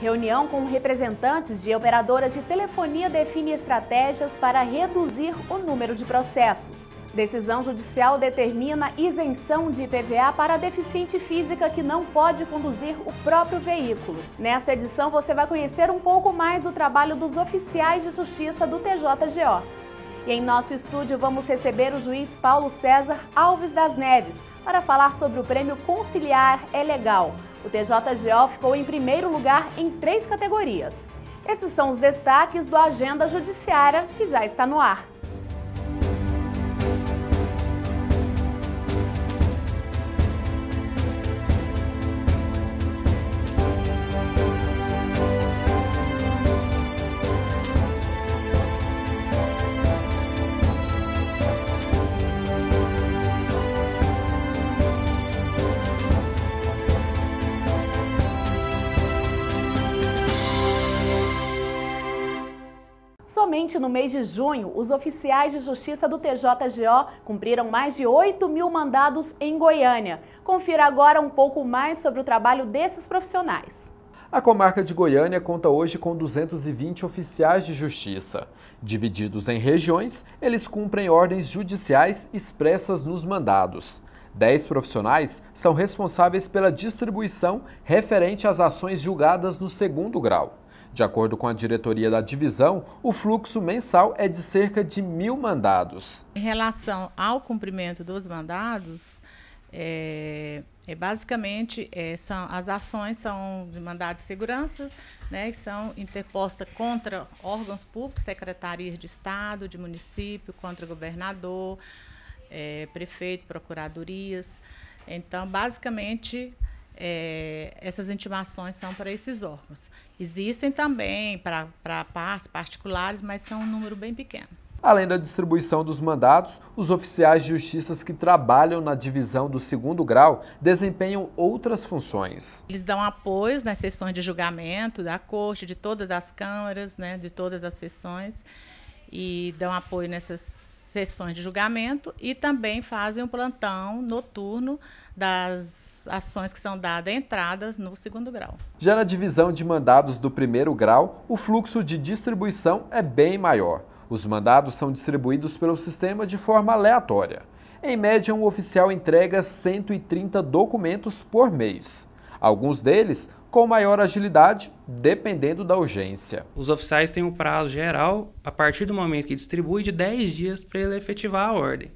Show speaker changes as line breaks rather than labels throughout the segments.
Reunião com representantes de operadoras de telefonia define estratégias para reduzir o número de processos. Decisão judicial determina isenção de IPVA para deficiente física que não pode conduzir o próprio veículo. Nessa edição você vai conhecer um pouco mais do trabalho dos oficiais de justiça do TJGO. E em nosso estúdio vamos receber o juiz Paulo César Alves das Neves para falar sobre o prêmio Conciliar é Legal. O TJGO ficou em primeiro lugar em três categorias. Esses são os destaques do Agenda Judiciária, que já está no ar. Somente no mês de junho, os oficiais de justiça do TJGO cumpriram mais de 8 mil mandados em Goiânia. Confira agora um pouco mais sobre o trabalho desses profissionais. A comarca
de Goiânia conta hoje com 220 oficiais de justiça. Divididos em regiões, eles cumprem ordens judiciais expressas nos mandados. Dez profissionais são responsáveis pela distribuição referente às ações julgadas no segundo grau. De acordo com a diretoria da divisão, o fluxo mensal é de cerca de mil mandados.
Em relação ao cumprimento dos mandados, é, é basicamente é, são, as ações são de mandado de segurança, né, que são interpostas contra órgãos públicos, secretarias de Estado, de município, contra governador, é, prefeito, procuradorias. Então, basicamente, é, essas intimações são para esses órgãos. Existem também para partes particulares, mas são um número bem pequeno.
Além da distribuição dos mandatos, os oficiais de justiça que trabalham na divisão do segundo grau desempenham outras funções.
Eles dão apoio nas sessões de julgamento da corte, de todas as câmaras, né, de todas as sessões, e dão apoio nessas sessões de julgamento e também fazem um plantão noturno das ações que são dadas entradas no segundo grau.
Já na divisão de mandados do primeiro grau, o fluxo de distribuição é bem maior. Os mandados são distribuídos pelo sistema de forma aleatória. Em média, um oficial entrega 130 documentos por mês. Alguns deles com maior agilidade, dependendo da urgência. Os oficiais têm um prazo geral, a partir do momento que distribui, de 10 dias para ele efetivar a ordem.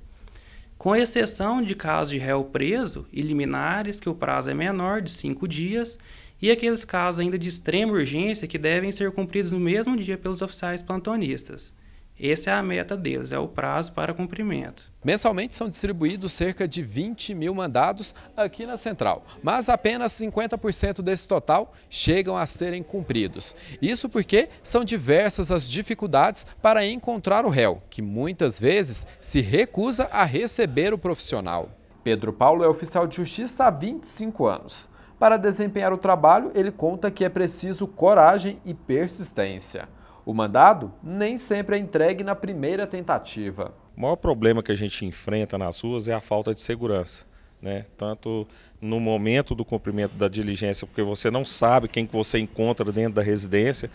Com exceção de casos de réu preso e liminares, que o prazo é menor, de 5 dias, e aqueles casos ainda de extrema urgência que devem ser cumpridos no mesmo dia pelos oficiais plantonistas. Essa é a meta deles, é o prazo para cumprimento. Mensalmente são distribuídos cerca de 20 mil mandados aqui na Central, mas apenas 50% desse total chegam a serem cumpridos. Isso porque são diversas as dificuldades para encontrar o réu, que muitas vezes se recusa a receber o profissional. Pedro Paulo é oficial de justiça há 25 anos. Para desempenhar o trabalho, ele conta que é preciso coragem e persistência. O mandado nem sempre é entregue na primeira
tentativa. O maior problema que a gente enfrenta nas ruas é a falta de segurança. Né? Tanto no momento do cumprimento da diligência, porque você não sabe quem que você encontra dentro da residência.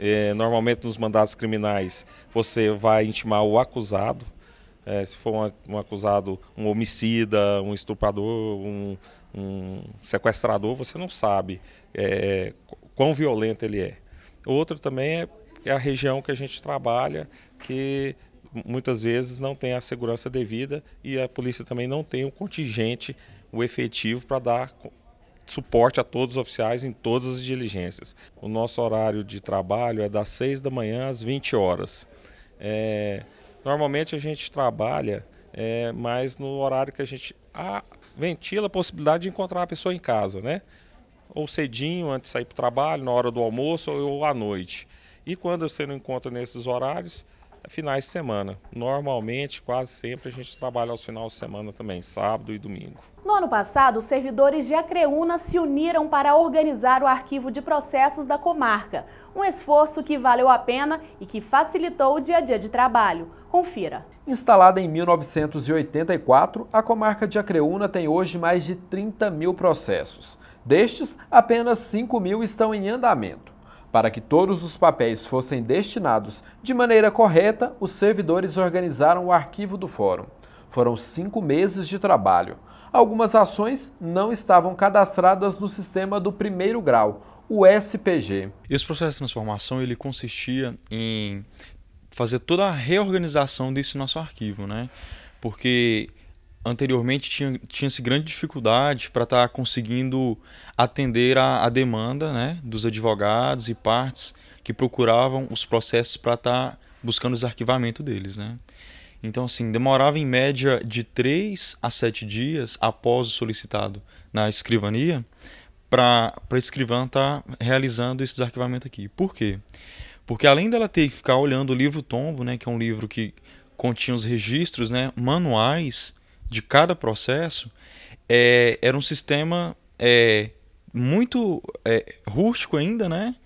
É, normalmente nos mandados criminais você vai intimar o acusado, é, se for um, um, acusado, um homicida, um estuprador, um, um sequestrador, você não sabe é, quão violento ele é. Outro também é que é a região que a gente trabalha, que muitas vezes não tem a segurança devida e a polícia também não tem o contingente, o efetivo para dar suporte a todos os oficiais em todas as diligências. O nosso horário de trabalho é das 6 da manhã às 20 horas. É, normalmente a gente trabalha, é, mas no horário que a gente a, ventila a possibilidade de encontrar a pessoa em casa, né? Ou cedinho, antes de sair para o trabalho, na hora do almoço ou à noite. E quando você não encontra nesses horários, é finais de semana. Normalmente, quase sempre, a gente trabalha aos finais de semana também, sábado e domingo.
No ano passado, os servidores de Acreúna se uniram para organizar o arquivo de processos da comarca. Um esforço que valeu a pena e que facilitou o dia a dia de trabalho. Confira.
Instalada em 1984, a comarca de Acreúna tem hoje mais de 30 mil processos. Destes, apenas 5 mil estão em andamento. Para que todos os papéis fossem destinados de maneira correta, os servidores organizaram o arquivo do fórum. Foram cinco meses de trabalho. Algumas ações não estavam cadastradas no sistema do primeiro grau, o SPG.
Esse processo de transformação ele consistia em fazer toda a reorganização desse nosso arquivo, né? Porque anteriormente tinha, tinha-se grande dificuldade para estar tá conseguindo atender a, a, demanda né, dos advogados e partes que procuravam os processos para estar tá buscando os arquivamento deles. Né? Então, assim, demorava em média de 3 a 7 dias após o solicitado na escrivania para a escrivã estar tá realizando esses arquivamentos aqui. Por quê? Porque além dela ter que ficar olhando o livro tombo, né, que é um livro que continha os registros né, manuais de cada processo é, era um sistema é, muito é, rústico ainda, né?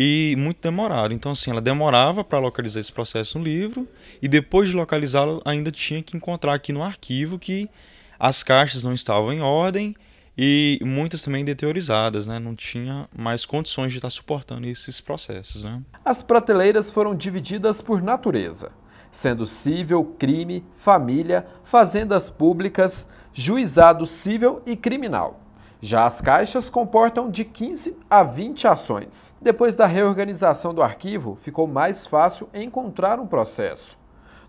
E muito demorado. Então, assim, ela demorava para localizar esse processo no livro e depois de localizá-lo, ainda tinha que encontrar aqui no arquivo que as caixas não estavam em ordem e muitas também deteriorizadas, né? Não tinha mais condições de estar suportando esses processos, né? As prateleiras foram divididas por natureza
sendo civil, crime, família, fazendas públicas, juizado civil e criminal. Já as caixas comportam de 15 a 20 ações. Depois da reorganização do arquivo, ficou mais fácil encontrar um processo.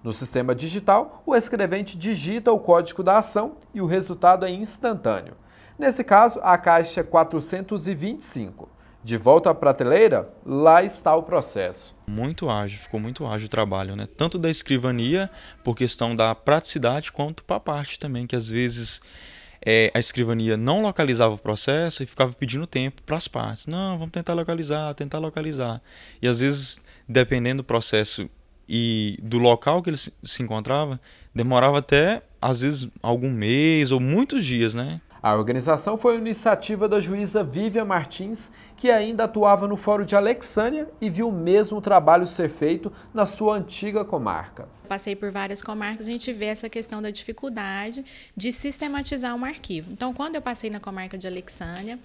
No sistema digital, o escrevente digita o código da ação e o resultado é instantâneo. Nesse caso, a caixa é 425 de volta à prateleira, lá está o processo.
Muito ágil, ficou muito ágil o trabalho, né? Tanto da escrivania, por questão da praticidade, quanto para a parte também, que às vezes é, a escrivania não localizava o processo e ficava pedindo tempo para as partes. Não, vamos tentar localizar, tentar localizar. E às vezes, dependendo do processo e do local que ele se encontrava, demorava até, às vezes, algum mês ou muitos dias, né? A organização foi iniciativa da juíza Vivian Martins
que ainda atuava no Fórum de Alexânia e viu o mesmo trabalho ser feito na sua antiga comarca.
Passei por várias comarcas, a gente vê essa questão da dificuldade de sistematizar um arquivo. Então, quando eu passei na comarca de Alexânia,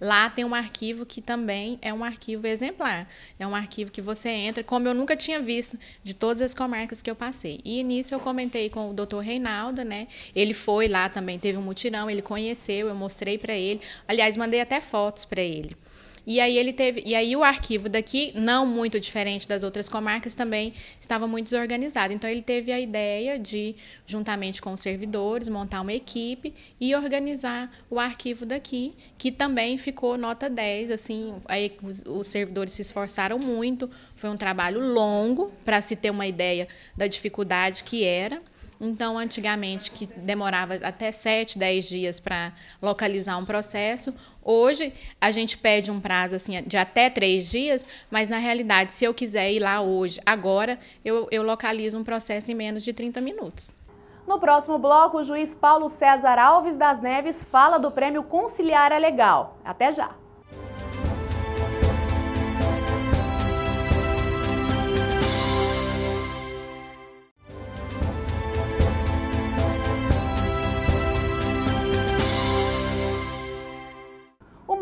lá tem um arquivo que também é um arquivo exemplar. É um arquivo que você entra, como eu nunca tinha visto de todas as comarcas que eu passei. E nisso eu comentei com o doutor Reinaldo, né? Ele foi lá também, teve um mutirão, ele conheceu, eu mostrei para ele. Aliás, mandei até fotos para ele. E aí ele teve, e aí o arquivo daqui, não muito diferente das outras comarcas também, estava muito desorganizado. Então ele teve a ideia de, juntamente com os servidores, montar uma equipe e organizar o arquivo daqui, que também ficou nota 10, assim, aí os, os servidores se esforçaram muito, foi um trabalho longo para se ter uma ideia da dificuldade que era. Então, antigamente, que demorava até 7, 10 dias para localizar um processo, hoje a gente pede um prazo assim, de até 3 dias, mas na realidade, se eu quiser ir lá hoje, agora, eu, eu localizo um processo em menos de 30 minutos.
No próximo bloco, o juiz Paulo César Alves das Neves fala do prêmio Conciliar é Legal. Até já!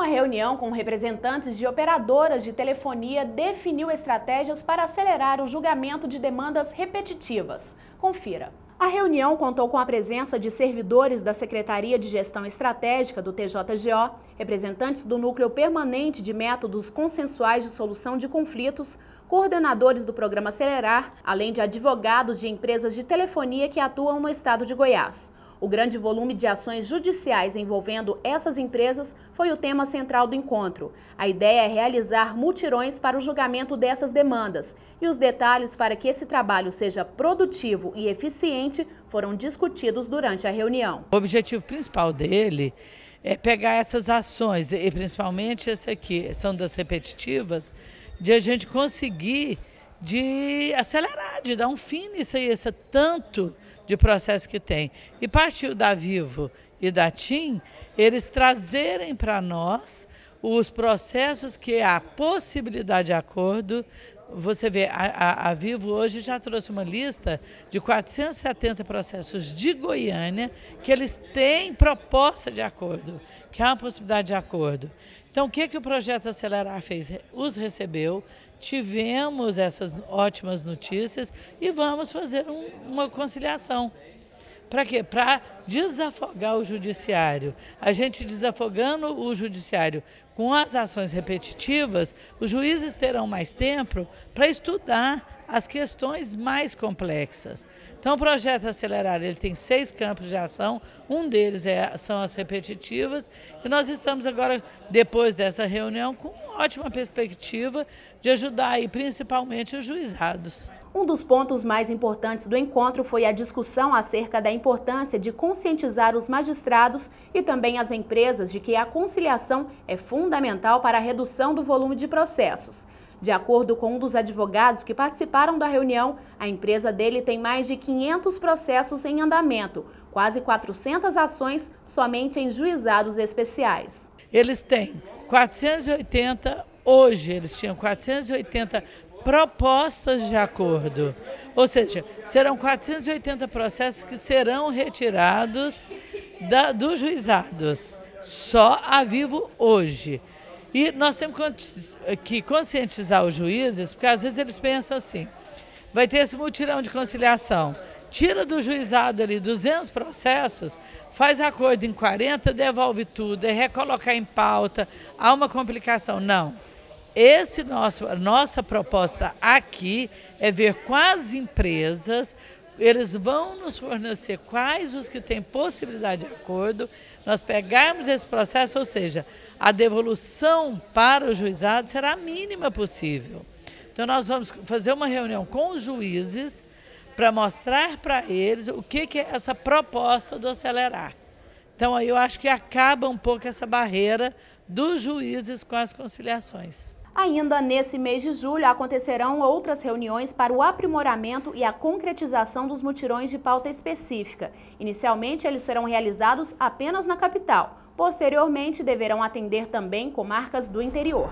reunião com representantes de operadoras de telefonia definiu estratégias para acelerar o julgamento de demandas repetitivas. Confira. A reunião contou com a presença de servidores da Secretaria de Gestão Estratégica do TJGO, representantes do Núcleo Permanente de Métodos Consensuais de Solução de Conflitos, coordenadores do programa Acelerar, além de advogados de empresas de telefonia que atuam no estado de Goiás. O grande volume de ações judiciais envolvendo essas empresas foi o tema central do encontro. A ideia é realizar mutirões para o julgamento dessas demandas. E os detalhes para que esse trabalho seja produtivo e eficiente foram discutidos durante a reunião.
O objetivo principal dele é pegar essas ações, e principalmente essa aqui, são das repetitivas, de a gente conseguir de acelerar, de dar um fim nisso aí, essa tanto de processo que tem. E partiu da Vivo e da TIM, eles trazerem para nós os processos que há é possibilidade de acordo. Você vê, a, a, Vivo hoje já trouxe uma lista de 470 processos de Goiânia que eles têm proposta de acordo, que há é uma possibilidade de acordo. Então, o que, que o projeto Acelerar fez? Os recebeu, tivemos essas ótimas notícias e vamos fazer um, uma conciliação. Para quê? Para desafogar o judiciário. A gente desafogando o judiciário com as ações repetitivas, os juízes terão mais tempo para estudar as questões mais complexas. Então, o projeto Acelerar ele tem seis campos de ação, um deles é, são as repetitivas, e nós estamos agora, depois dessa reunião, com uma ótima perspectiva de ajudar aí, principalmente os juizados.
Um dos pontos mais importantes do encontro foi a discussão acerca da importância de conscientizar os magistrados e também as empresas de que a conciliação é fundamental para a redução do volume de processos. De acordo com um dos advogados que participaram da reunião, a empresa dele tem mais de 500 processos em andamento, quase 400 ações somente em juizados especiais.
Eles têm 480, hoje eles tinham 480 propostas de acordo. Ou seja, serão 480 processos que serão retirados da, dos juizados. Só a vivo hoje. E nós temos que conscientizar os juízes, porque às vezes eles pensam assim: vai ter esse mutirão de conciliação. Tira do juizado ali 200 processos, faz acordo em 40, devolve tudo, é recolocar em pauta, há uma complicação. Não. Esse nosso, nossa proposta aqui é ver quais empresas eles vão nos fornecer quais os que têm possibilidade de acordo, nós pegarmos esse processo, ou seja, a devolução para o juizado será a mínima possível. Então, nós vamos fazer uma reunião com os juízes para mostrar para eles o que, que é essa proposta do acelerar. Então, aí eu acho que acaba um pouco essa barreira dos juízes com as conciliações.
Ainda nesse mês de julho acontecerão outras reuniões para o aprimoramento e a concretização dos mutirões de pauta específica. Inicialmente, eles serão realizados apenas na capital. Posteriormente, deverão atender também comarcas do interior.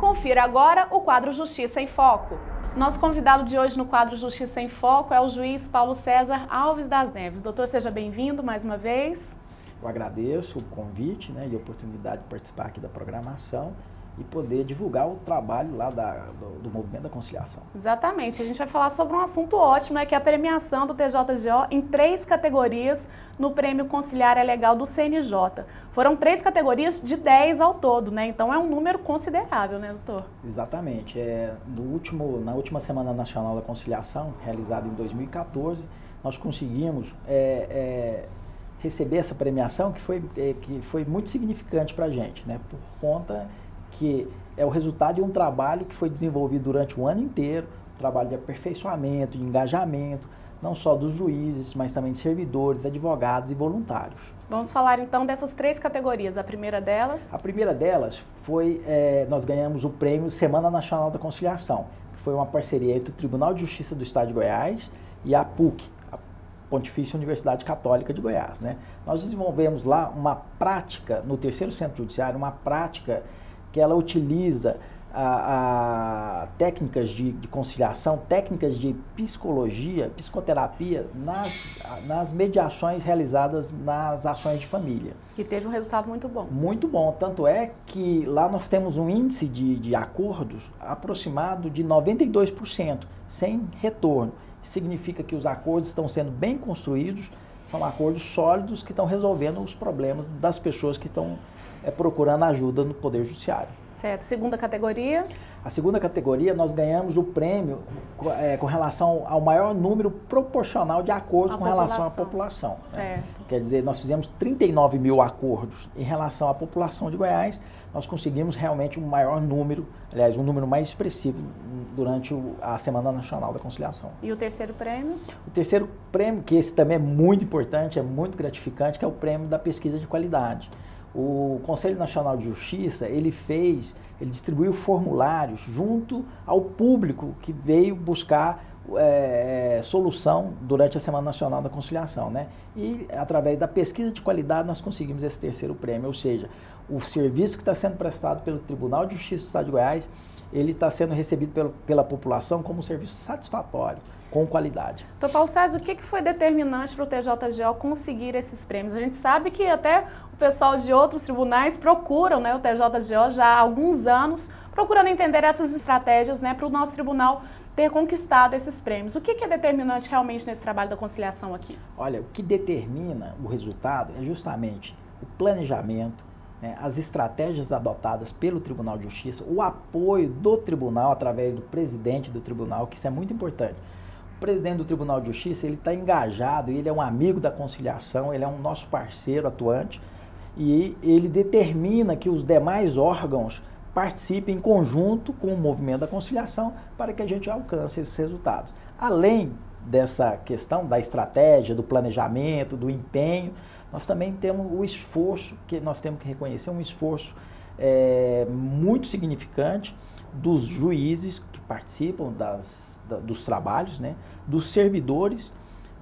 Confira agora o quadro Justiça em Foco. Nosso convidado de hoje no quadro Justiça em Foco é o juiz Paulo César Alves das Neves. Doutor, seja bem-vindo mais uma vez.
Eu agradeço o convite né, e a oportunidade de participar aqui da programação e poder divulgar o trabalho lá da, do, do, Movimento da Conciliação.
Exatamente. A gente vai falar sobre um assunto ótimo, né, que é a premiação do TJGO em três categorias no Prêmio Conciliar é Legal do CNJ. Foram três categorias de dez ao todo, né? Então é um número considerável, né, doutor?
Exatamente. É, no último, na última Semana Nacional da Conciliação, realizada em 2014, nós conseguimos é, é, receber essa premiação que foi, é, que foi muito significante para a gente, né? Por conta que é o resultado de um trabalho que foi desenvolvido durante o ano inteiro, um trabalho de aperfeiçoamento, de engajamento, não só dos juízes, mas também de servidores, advogados e voluntários.
Vamos falar então dessas três categorias. A primeira delas? A
primeira delas foi, é, nós ganhamos o prêmio Semana Nacional da Conciliação, que foi uma parceria entre o Tribunal de Justiça do Estado de Goiás e a PUC, a Pontifícia Universidade Católica de Goiás. Né? Nós desenvolvemos lá uma prática, no terceiro centro judiciário, uma prática que ela utiliza a, a técnicas de, de, conciliação, técnicas de psicologia, psicoterapia nas, nas mediações realizadas nas ações de família. Que teve um resultado muito bom. Muito bom. Tanto é que lá nós temos um índice de, de acordos aproximado de 92%, sem retorno. Significa que os acordos estão sendo bem construídos, são acordos sólidos que estão resolvendo os problemas das pessoas que estão é procurando ajuda no Poder Judiciário.
Certo. Segunda categoria?
A segunda categoria, nós ganhamos o prêmio é, com relação ao maior número proporcional de acordos a com população. relação à população. Né? Certo. Né? Quer dizer, nós fizemos 39 mil acordos em relação à população de Goiás, nós conseguimos realmente um maior número, aliás, um número mais expressivo durante a Semana Nacional da Conciliação.
E o terceiro prêmio?
O terceiro prêmio, que esse também é muito importante, é muito gratificante, que é o prêmio da pesquisa de qualidade o Conselho Nacional de Justiça ele fez, ele distribuiu formulários junto ao público que veio buscar é, solução durante a Semana Nacional da Conciliação, né? E através da pesquisa de qualidade nós conseguimos esse terceiro prêmio, ou seja, o serviço que está sendo prestado pelo Tribunal de Justiça do Estado de Goiás ele está sendo recebido pela pela população como um serviço satisfatório, com qualidade. Então, Paulo
César, o que, que foi determinante para o TJGO conseguir esses prêmios? A gente sabe que até o pessoal de outros tribunais procuram né, o TJGO já há alguns anos, procurando entender essas estratégias né, para o nosso tribunal ter conquistado esses prêmios. O que, que é determinante realmente nesse trabalho da conciliação aqui?
Olha, o que determina o resultado é justamente o planejamento, né, as estratégias adotadas pelo Tribunal de Justiça, o apoio do Tribunal através do presidente do Tribunal, que isso é muito importante. O presidente do Tribunal de Justiça ele está engajado, ele é um amigo da conciliação, ele é um nosso parceiro atuante e ele determina que os demais órgãos participem em conjunto com o movimento da conciliação para que a gente alcance esses resultados. Além dessa questão da estratégia, do planejamento, do empenho, nós também temos o esforço, que nós temos que reconhecer, um esforço é, muito significante dos juízes que participam das, da, dos trabalhos, né, dos servidores,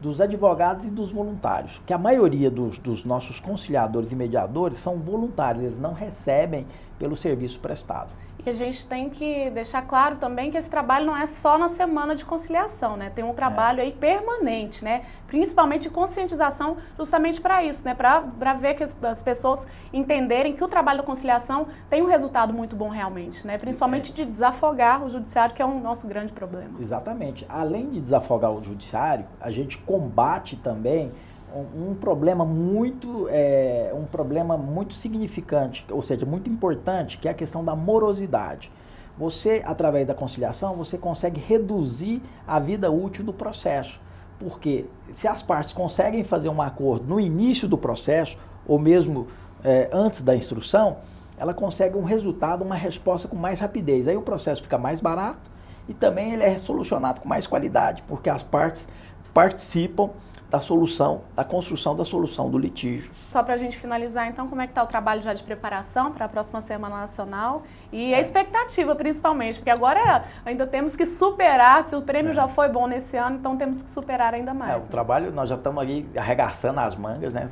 dos advogados e dos voluntários. Que a maioria dos, dos nossos conciliadores e mediadores são voluntários, eles não recebem pelo serviço prestado
que a gente tem que deixar claro também que esse trabalho não é só na semana de conciliação, né? Tem um trabalho é. aí permanente, né? Principalmente conscientização justamente para isso, né? Para ver que as, as, pessoas entenderem que o trabalho da conciliação tem um resultado muito bom realmente, né? Principalmente é. de desafogar o judiciário, que é um nosso grande problema.
Exatamente. Além de desafogar o judiciário, a gente combate também um, problema muito é, um problema muito significante, ou seja, muito importante, que é a questão da morosidade. Você, através da conciliação, você consegue reduzir a vida útil do processo. Porque se as partes conseguem fazer um acordo no início do processo, ou mesmo é, antes da instrução, ela consegue um resultado, uma resposta com mais rapidez. Aí o processo fica mais barato e também ele é solucionado com mais qualidade, porque as partes participam da solução, da construção da solução do litígio.
Só para a gente finalizar, então, como é que está o trabalho já de preparação para a próxima Semana Nacional e é. a expectativa, principalmente, porque agora ainda temos que superar, se o prêmio é. já foi bom nesse ano, então temos que superar ainda é, mais. É, o né?
trabalho, nós já estamos aqui arregaçando as mangas, né?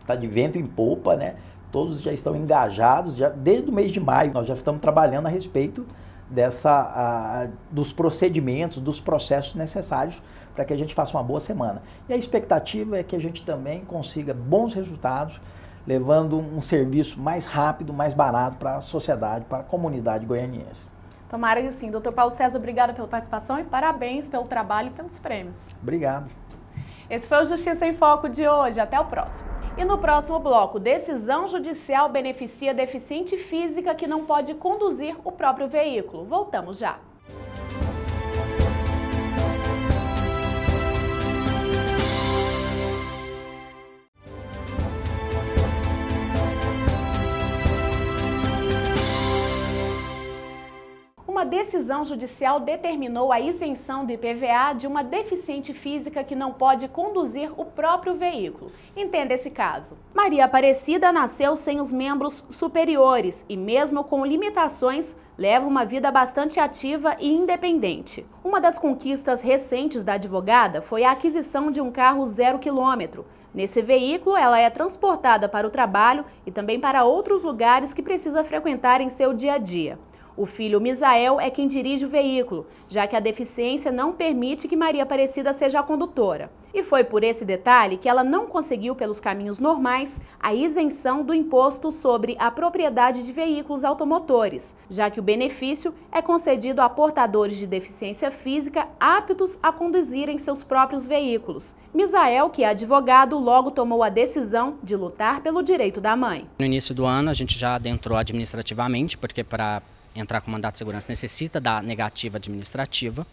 Está de vento em polpa, né? Todos já estão engajados, já, desde o mês de maio nós já estamos trabalhando a respeito dessa, a, dos procedimentos, dos processos necessários para que a gente faça uma boa semana. E a expectativa é que a gente também consiga bons resultados, levando um serviço mais rápido, mais barato para a sociedade, para a comunidade goianiense.
Tomara que sim. Doutor Paulo César, obrigada pela participação e parabéns pelo trabalho e pelos prêmios. Obrigado. Esse foi o Justiça em Foco de hoje. Até o próximo. E no próximo bloco, decisão judicial beneficia deficiente física que não pode conduzir o próprio veículo. Voltamos já. decisão judicial determinou a isenção do IPVA de uma deficiente física que não pode conduzir o próprio veículo. Entenda esse caso. Maria Aparecida nasceu sem os membros superiores e, mesmo com limitações, leva uma vida bastante ativa e independente. Uma das conquistas recentes da advogada foi a aquisição de um carro zero quilômetro. Nesse veículo, ela é transportada para o trabalho e também para outros lugares que precisa frequentar em seu dia a dia. O filho Misael é quem dirige o veículo, já que a deficiência não permite que Maria Aparecida seja a condutora. E foi por esse detalhe que ela não conseguiu, pelos caminhos normais, a isenção do imposto sobre a propriedade de veículos automotores, já que o benefício é concedido a portadores de deficiência física aptos a conduzirem seus próprios veículos. Misael, que é advogado, logo tomou a decisão de lutar pelo direito da mãe. No início do ano, a gente já adentrou administrativamente, porque para entrar com mandato de segurança necessita da negativa administrativa.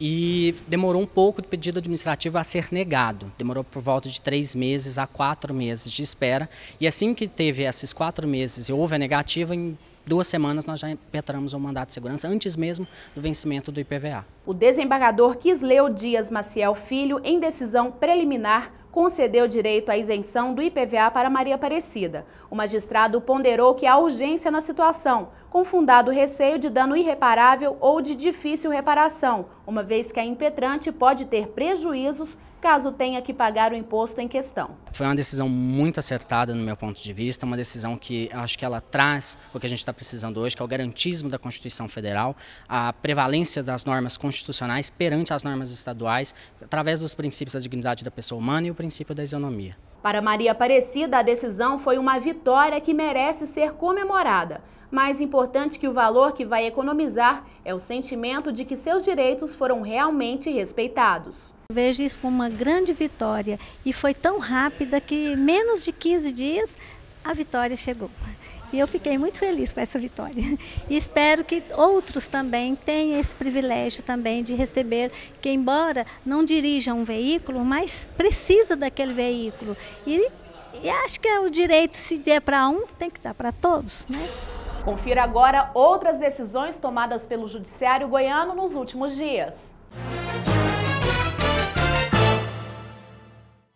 E demorou um pouco o pedido administrativo a ser negado. Demorou por volta de três meses a quatro meses de espera. E assim que teve esses quatro meses e houve a negativa, em duas semanas nós já impetramos o mandato de segurança, antes mesmo do vencimento do IPVA. O desembargador Quisleu Dias Maciel Filho, em decisão preliminar, concedeu direito à isenção do IPVA para Maria Aparecida. O magistrado ponderou que há urgência na situação, com fundado receio de dano irreparável ou de difícil reparação, uma vez que a impetrante pode ter prejuízos caso tenha que pagar o imposto em questão. Foi uma decisão muito acertada no meu ponto de vista, uma decisão que acho que ela traz o que a gente está precisando hoje, que é o garantismo da Constituição Federal, a prevalência das normas constitucionais perante as normas estaduais, através dos princípios da dignidade da pessoa humana e o princípio da isonomia. Para Maria Aparecida, a decisão foi uma vitória que merece ser comemorada. Mais importante que o valor que vai economizar é o sentimento de que seus direitos foram realmente respeitados. Vejo isso como uma grande vitória e foi tão rápida que menos de 15 dias a
vitória chegou. E eu fiquei muito feliz com essa vitória. E espero que outros também tenham esse privilégio também de receber, que embora não dirija um veículo,
mas precisa daquele veículo. E, e acho que é o direito, se der para um, tem que dar para todos, né? Confira agora outras decisões tomadas pelo Judiciário Goiano nos últimos dias.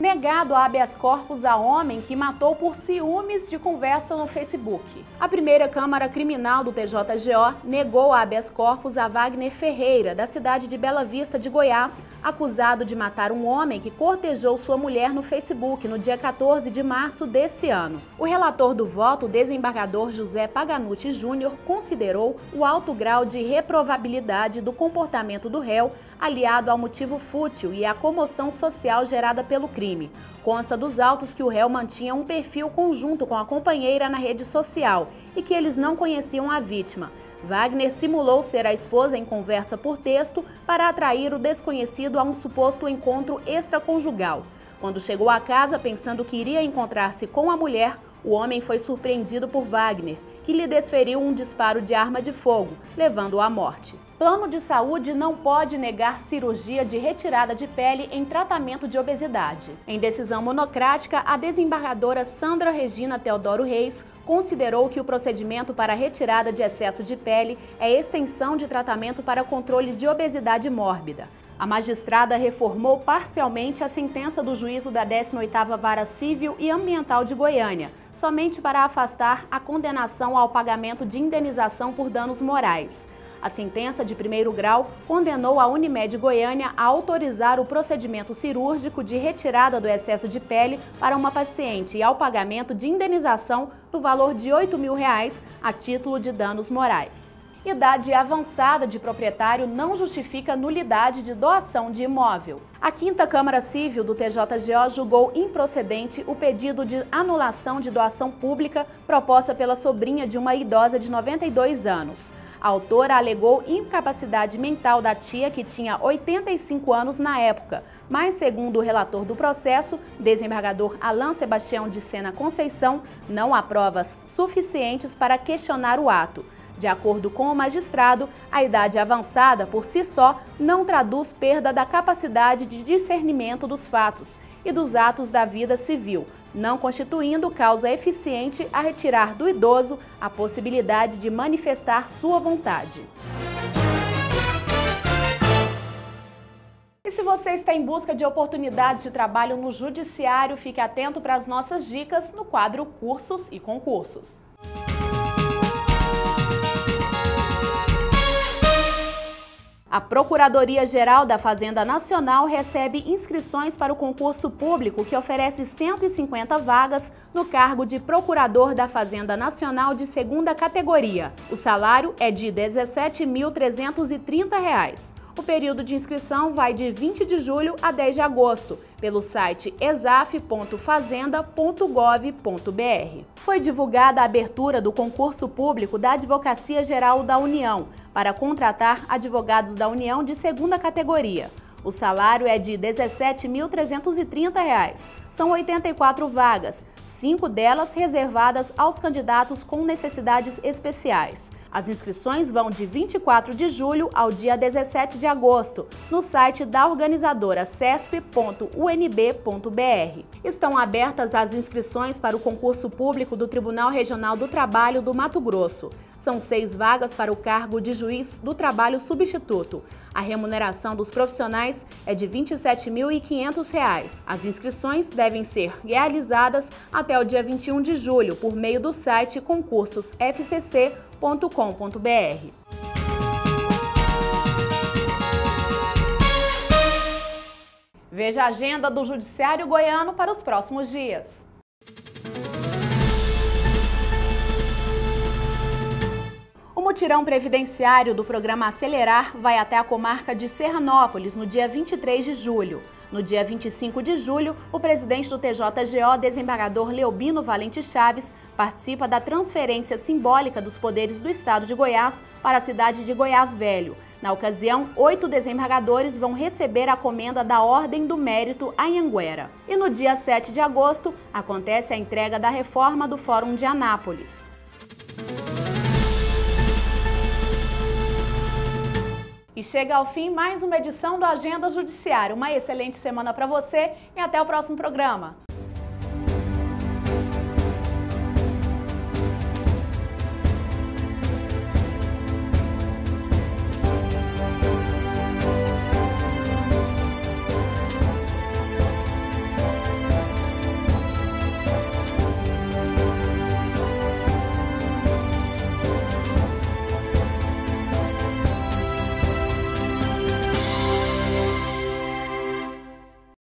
negado habeas corpus a homem que matou por ciúmes de conversa no Facebook. A primeira Câmara Criminal do TJGO negou habeas corpus a Wagner Ferreira, da cidade de Bela Vista de Goiás, acusado de matar um homem que cortejou sua mulher no Facebook no dia 14 de março desse ano. O relator do voto, o desembargador José Paganuti Júnior, considerou o alto grau de reprovabilidade do comportamento do réu aliado ao motivo fútil e à comoção social gerada pelo crime. Consta dos autos que o réu mantinha um perfil conjunto com a companheira na rede social e que eles não conheciam a vítima. Wagner simulou ser a esposa em conversa por texto para atrair o desconhecido a um suposto encontro extraconjugal. Quando chegou à casa pensando que iria encontrar-se com a mulher, o homem foi surpreendido por Wagner, que lhe desferiu um disparo de arma de fogo, levando-o à morte. Plano de saúde não pode negar cirurgia de retirada de pele em tratamento de obesidade. Em decisão monocrática, a desembargadora Sandra Regina Teodoro Reis considerou que o procedimento para retirada de excesso de pele é extensão de tratamento para controle de obesidade mórbida. A magistrada reformou parcialmente a sentença do juízo da 18ª Vara Civil e Ambiental de Goiânia, somente para afastar a condenação ao pagamento de indenização por danos morais. A sentença de primeiro grau condenou a Unimed Goiânia a autorizar o procedimento cirúrgico de retirada do excesso de pele para uma paciente e ao pagamento de indenização no valor de R$ 8 mil reais a título de danos morais idade avançada de proprietário não justifica nulidade de doação de imóvel. A 5 Câmara Civil do TJGO julgou improcedente o pedido de anulação de doação pública proposta pela sobrinha de uma idosa de 92 anos. A autora alegou incapacidade mental da tia, que tinha 85 anos na época, mas, segundo o relator do processo, desembargador Alain Sebastião de Sena Conceição, não há provas suficientes para questionar o ato. De acordo com o magistrado, a idade avançada, por si só, não traduz perda da capacidade de discernimento dos fatos e dos atos da vida civil não constituindo causa eficiente a retirar do idoso a possibilidade de manifestar sua vontade. E se você está em busca de oportunidades de trabalho no judiciário, fique atento para as nossas dicas no quadro Cursos e Concursos. A Procuradoria-Geral da Fazenda Nacional recebe inscrições para o concurso público que oferece 150 vagas no cargo de Procurador da Fazenda Nacional de segunda categoria. O salário é de R$ 17.330. O período de inscrição vai de 20 de julho a 10 de agosto, pelo site exaf.fazenda.gov.br. Foi divulgada a abertura do concurso público da Advocacia Geral da União para contratar advogados da União de segunda categoria. O salário é de R$ 17.330. São 84 vagas, cinco delas reservadas aos candidatos com necessidades especiais. As inscrições vão de 24 de julho ao dia 17 de agosto, no site da organizadora cesp.unb.br. Estão abertas as inscrições para o concurso público do Tribunal Regional do Trabalho do Mato Grosso. São seis vagas para o cargo de juiz do trabalho substituto. A remuneração dos profissionais é de R$ 27.500. As inscrições devem ser realizadas até o dia 21 de julho por meio do site concursosfcc.com.br www.cultura.com.br. Veja a agenda do Judiciário Goiano para os próximos dias. O mutirão previdenciário do programa Acelerar vai até a comarca de Serranópolis no dia 23 de julho. No dia 25 de julho, o presidente do TJGO, desembargador Leobino Valente Chaves, participa da transferência simbólica dos poderes do estado de Goiás para a cidade de Goiás Velho. Na ocasião, oito desembargadores vão receber a comenda da Ordem do Mérito Anhanguera. E no dia 7 de agosto, acontece a entrega da reforma do Fórum de Anápolis. E chega ao fim mais uma edição do Agenda Judiciária. Uma excelente semana para você e até o próximo programa.